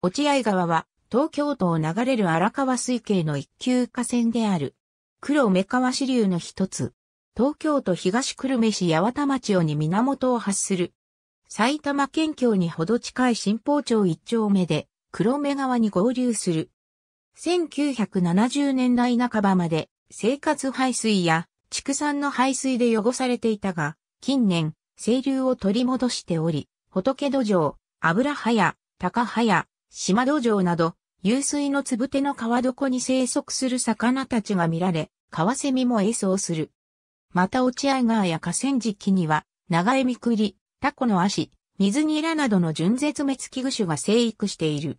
落合川は東京都を流れる荒川水系の一級河川である。黒目川支流の一つ。東京都東久留米市八幡町に源を発する。埼玉県境にほど近い新宝町一丁目で黒目川に合流する。1970年代半ばまで生活排水や畜産の排水で汚されていたが、近年、清流を取り戻しており、仏土壌、油葉や、高葉や、島土壌など、湧水のつぶての川床に生息する魚たちが見られ、カワセミも演奏する。また落合川や河川敷には、長エミクリ、タコの足、水ニラなどの純絶滅危惧種が生育している。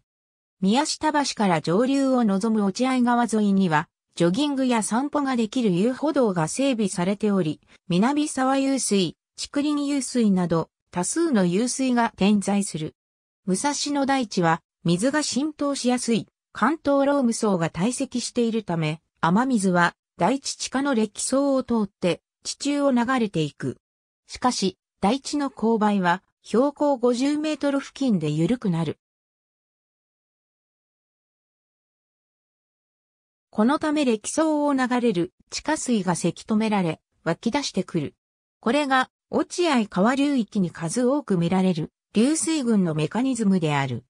宮下橋から上流を望む落合川沿いには、ジョギングや散歩ができる遊歩道が整備されており、南沢湧水、竹林湧水など、多数の湧水が点在する。武蔵野大地は、水が浸透しやすい関東ローム層が堆積しているため、雨水は大地地下の歴層を通って地中を流れていく。しかし、大地の勾配は標高50メートル付近で緩くなる。このため歴層を流れる地下水がせき止められ、湧き出してくる。これが落合川流域に数多く見られる流水群のメカニズムである。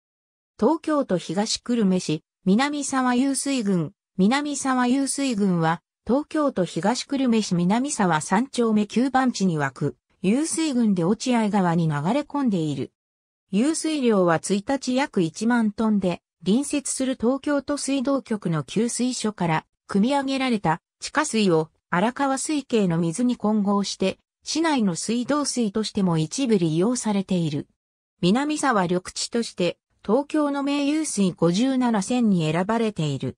東京都東久留米市、南沢湧水郡、南沢湧水郡は、東京都東久留米市南沢三丁目9番地に湧く、湧水郡で落合川に流れ込んでいる。湧水量は1日約1万トンで、隣接する東京都水道局の給水所から、汲み上げられた地下水を荒川水系の水に混合して、市内の水道水としても一部利用されている。南沢緑地として東京の名優水57選に選ばれている。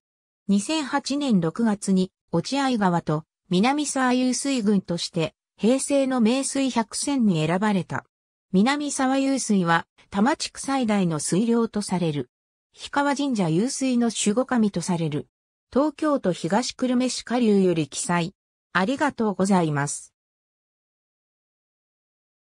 2008年6月に落合川と南沢湧水群として平成の名水100選に選ばれた。南沢湧水は多摩地区最大の水量とされる。氷川神社湧水の守護神とされる。東京都東久留米市下流より記載。ありがとうございます。